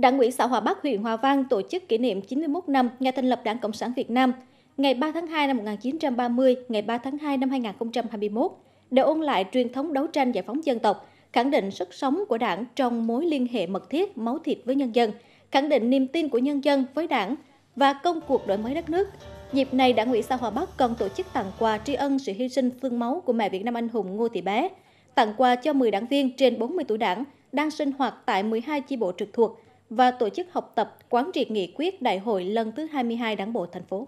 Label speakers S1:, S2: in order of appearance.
S1: Đảng ủy xã Hòa Bắc huyện Hòa Vang tổ chức kỷ niệm 91 năm ngày thành lập Đảng Cộng sản Việt Nam, ngày 3 tháng 2 năm 1930, ngày 3 tháng 2 năm 2021, để ôn lại truyền thống đấu tranh giải phóng dân tộc, khẳng định sức sống của Đảng trong mối liên hệ mật thiết, máu thịt với nhân dân, khẳng định niềm tin của nhân dân với Đảng và công cuộc đổi mới đất nước. Dịp này, Đảng ủy xã Hòa Bắc còn tổ chức tặng quà tri ân sự hy sinh phương máu của mẹ Việt Nam anh hùng Ngô Thị Bé, tặng quà cho 10 đảng viên trên 40 tuổi đảng đang sinh hoạt tại 12 chi bộ trực thuộc, và tổ chức học tập quán triệt nghị quyết đại hội lần thứ 22 Đảng bộ thành phố.